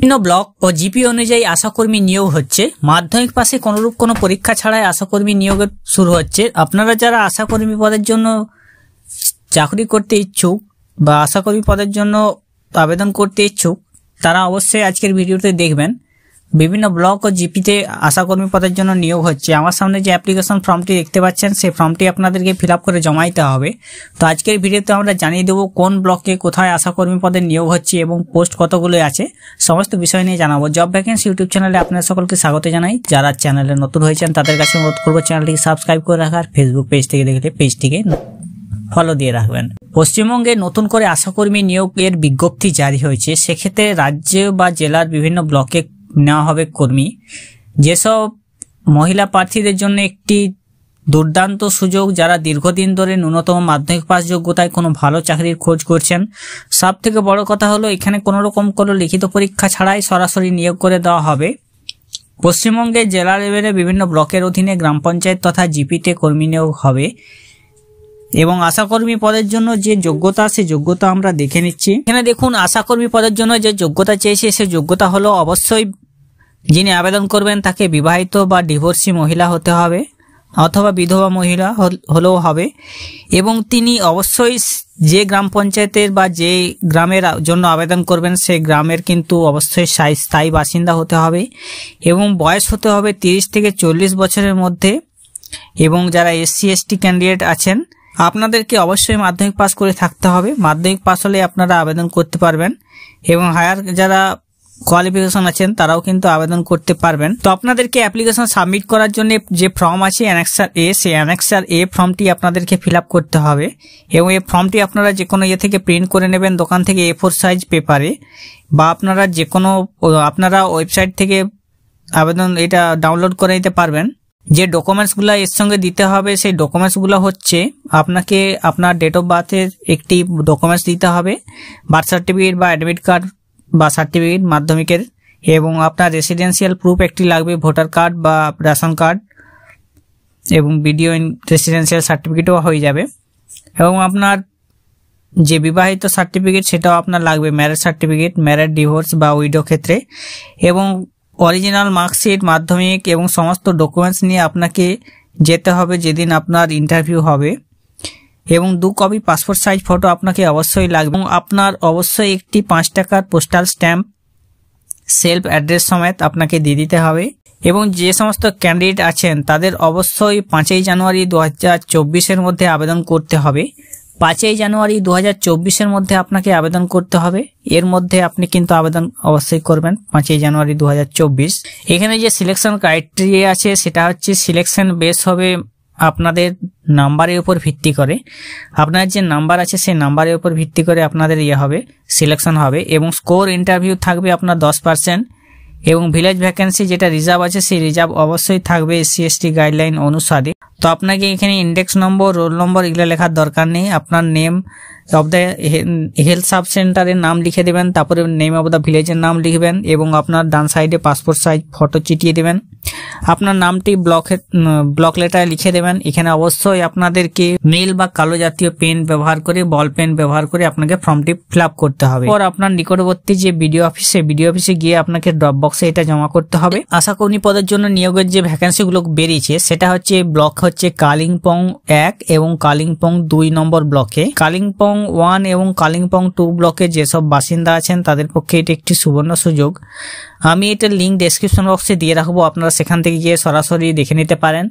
বিভিন্ন ব্লক ও জিপি অনুযায়ী আশাকর্মী নিয়োগ হচ্ছে মাধ্যমিক পাশে কোনোরূপ কোনো পরীক্ষা ছাড়াই আশাকর্মী নিয়োগের শুরু হচ্ছে আপনারা যারা আশাকর্মী পদের জন্য চাকরি করতে ইচ্ছুক বা আশাকর্মী পদের জন্য আবেদন করতে ইচ্ছুক তারা অবশ্যই আজকের ভিডিওতে দেখবেন বিভিন্ন ব্লক ও জিপিতে আশাকর্মী পদের জন্য নিয়োগ হচ্ছে আমার সামনে যে অ্যাপ্লিকেশন ফর্মটি দেখতে পাচ্ছেন সেই ফর্মটি আপনাদেরকে ফিল করে জমা দিতে হবে তো আজকের ভিডিওতে আমরা জানিয়ে দেবো কোন ব্লকে কোথায় আশাকর্মী পদের নিয়োগ হচ্ছে এবং পোস্ট কতগুলো আছে সমস্ত বিষয় নিয়ে জানাবো জব ভ্যাকেন্সি ইউটিউব চ্যানেলে আপনার সকলকে স্বাগত জানাই যারা চ্যানেলে নতুন হয়েছেন তাদের কাছে অনুরোধ করবো চ্যানেলটিকে সাবস্ক্রাইব করে রাখার ফেসবুক পেজ থেকে দেখলে পেজটিকে ফলো দিয়ে রাখবেন পশ্চিমবঙ্গে নতুন করে আশাকর্মী নিয়োগের বিজ্ঞপ্তি জারি হয়েছে সেক্ষেত্রে রাজ্য বা জেলার বিভিন্ন ব্লকে নেওয়া হবে কর্মী যেসব মহিলা প্রার্থীদের জন্য একটি দুর্দান্ত সুযোগ যারা দীর্ঘদিন ধরে ন্যূনতম মাধ্যমিক পাস যোগ্যতায় কোনো ভালো চাকরির খোঁজ করছেন সব থেকে বড় কথা হলো এখানে কোনো রকম কোনো লিখিত পরীক্ষা ছাড়াই সরাসরি নিয়োগ করে দেওয়া হবে পশ্চিমবঙ্গে জেলা লেভেলে বিভিন্ন ব্লকের অধীনে গ্রাম পঞ্চায়েত তথা জিপিতে কর্মী নিয়োগ হবে এবং আশাকর্মী পদের জন্য যে যোগ্যতা সে যোগ্যতা আমরা দেখে নিচ্ছি এখানে দেখুন আশাকর্মী পদের জন্য যে যোগ্যতা চেয়েছে সে যোগ্যতা হলো অবশ্যই যিনি আবেদন করবেন তাকে বিবাহিত বা ডিভোর্সি মহিলা হতে হবে অথবা বিধবা মহিলা হলেও হবে এবং তিনি অবশ্যই যে গ্রাম পঞ্চায়েতের বা যে গ্রামের জন্য আবেদন করবেন সেই গ্রামের কিন্তু অবশ্যই স্থায়ী বাসিন্দা হতে হবে এবং বয়স হতে হবে 30 থেকে চল্লিশ বছরের মধ্যে এবং যারা এসসি এসটি ক্যান্ডিডেট আছেন আপনাদেরকে অবশ্যই মাধ্যমিক পাস করে থাকতে হবে মাধ্যমিক পাস হলে আপনারা আবেদন করতে পারবেন এবং হায়ার যারা কোয়ালিফিকেশন আছেন তারাও কিন্তু আবেদন করতে পারবেন তো আপনাদেরকে অ্যাপ্লিকেশন সাবমিট করার জন্য যে ফর্ম আছে অ্যানেক্সার এ সেই অ্যানেক্সার এ ফর্মটি আপনাদেরকে ফিল করতে হবে এবং এই ফর্মটি আপনারা যে কোনো ইয়ে থেকে প্রিন্ট করে নেবেন দোকান থেকে এ ফোর সাইজ পেপারে বা আপনারা যে কোনো আপনারা ওয়েবসাইট থেকে আবেদন এটা ডাউনলোড করে নিতে পারবেন যে ডকুমেন্টসগুলো এর সঙ্গে দিতে হবে সেই ডকুমেন্টসগুলো হচ্ছে আপনাকে আপনার ডেট অফ বার্থের একটি ডকুমেন্টস দিতে হবে বার্থ সার্টিফিকেট বা অ্যাডমিট কার্ড বা সার্টিফিকেট মাধ্যমিকের এবং আপনার রেসিডেন্সিয়াল প্রুফ একটি লাগবে ভোটার কার্ড বা রেশন কার্ড এবং বিডিও ইন রেসিডেন্সিয়াল সার্টিফিকেটও হয়ে যাবে এবং আপনার যে বিবাহিত সার্টিফিকেট সেটাও আপনার লাগবে ম্যারেজ সার্টিফিকেট ম্যারেড ডিভোর্স বা উইডো ক্ষেত্রে এবং অরিজিনাল মার্কশিট মাধ্যমিক এবং সমস্ত ডকুমেন্টস নিয়ে আপনাকে যেতে হবে যেদিন আপনার ইন্টারভিউ হবে এবং দু কপি পাসপোর্ট সাইজ ফটো আপনাকে অবশ্যই লাগবে এবং আপনার অবশ্যই একটি পাঁচ টাকার পোস্টাল স্ট্যাম্প সেলফ অ্যাড্রেস সমেত আপনাকে দিয়ে দিতে হবে এবং যে সমস্ত ক্যান্ডিডেট আছেন তাদের অবশ্যই পাঁচই জানুয়ারি দু হাজার মধ্যে আবেদন করতে হবে পাঁচই জানুয়ারি দু হাজার মধ্যে আপনাকে আবেদন করতে হবে এর মধ্যে আপনি কিন্তু আবেদন অবশ্যই করবেন পাঁচই জানুয়ারি দু এখানে যে সিলেকশন ক্রাইটেরিয়া আছে সেটা হচ্ছে সিলেকশন বেস হবে আপনাদের নাম্বারের উপর ভিত্তি করে আপনার যে নাম্বার আছে সেই নাম্বারের উপর ভিত্তি করে আপনাদের ইয়ে হবে সিলেকশন হবে এবং স্কোর ইন্টারভিউ থাকবে আপনার দশ পার্সেন্ট এবং ভিলেজ ভ্যাকেন্সি যেটা রিজার্ভ আছে সেই রিজার্ভ অবশ্যই থাকবে এসসি এসটি গাইডলাইন অনুসারে তো আপনাকে এখানে ইন্ডেক্স নম্বর রোল নম্বর এগুলো লেখার দরকার নেই আপনার name of the health sub সেন্টারের নাম লিখে দেবেন তারপরে নেম অব দ্য ভিলেজের নাম লিখবেন এবং আপনার ডান সাইডে পাসপোর্ট সাইজ ফটো চিটিয়ে দেবেন আপনার নামটি ব্লকের ব্লক লেটারে লিখে দেবেন এখানে অবশ্যই আপনাদেরকে মেল বা কালো জাতীয় পেন ব্যবহার করে বল পেন ব্যবহার করে আপনাকে ফর্মটি ফিল করতে হবে পর আপনার নিকটবর্তী যে বিডিও অফিসে বিডিও অফিসে গিয়ে আপনাকে ড্রপ বক্সে এটা জমা করতে হবে আশা কর্মী পদের জন্য নিয়োগের যে ভ্যাকেন্সিগুলো বেরিয়েছে সেটা হচ্ছে ব্লক হচ্ছে কালিম্পং এক এবং কালিম্পং দুই নম্বর ব্লকে কালিম্পং ওয়ান এবং কালিম্পং টু ব্লকে যেসব বাসিন্দা আছেন তাদের পক্ষে এটি একটি সুবর্ণ সুযোগ আমি এটার লিঙ্ক ডেসক্রিপশন বক্সে দিয়ে রাখবো আপনারা সেখান থেকে গিয়ে সরাসরি দেখে নিতে পারেন